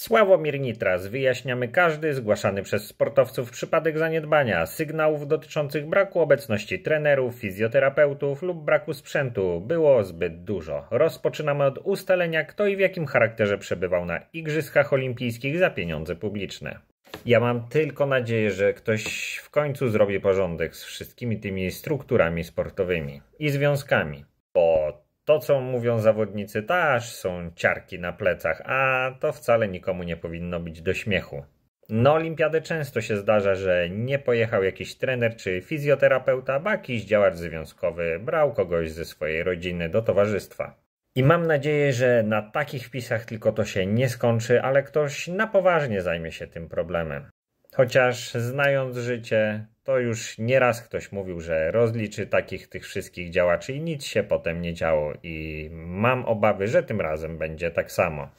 Sławomir Nitras. Wyjaśniamy każdy zgłaszany przez sportowców przypadek zaniedbania, sygnałów dotyczących braku obecności trenerów, fizjoterapeutów lub braku sprzętu. Było zbyt dużo. Rozpoczynamy od ustalenia, kto i w jakim charakterze przebywał na Igrzyskach Olimpijskich za pieniądze publiczne. Ja mam tylko nadzieję, że ktoś w końcu zrobi porządek z wszystkimi tymi strukturami sportowymi i związkami, bo to, co mówią zawodnicy, też są ciarki na plecach, a to wcale nikomu nie powinno być do śmiechu. Na olimpiadę często się zdarza, że nie pojechał jakiś trener czy fizjoterapeuta, ba jakiś działacz związkowy brał kogoś ze swojej rodziny do towarzystwa. I mam nadzieję, że na takich wpisach tylko to się nie skończy, ale ktoś na poważnie zajmie się tym problemem. Chociaż znając życie, to już nieraz ktoś mówił, że rozliczy takich tych wszystkich działaczy i nic się potem nie działo i mam obawy, że tym razem będzie tak samo.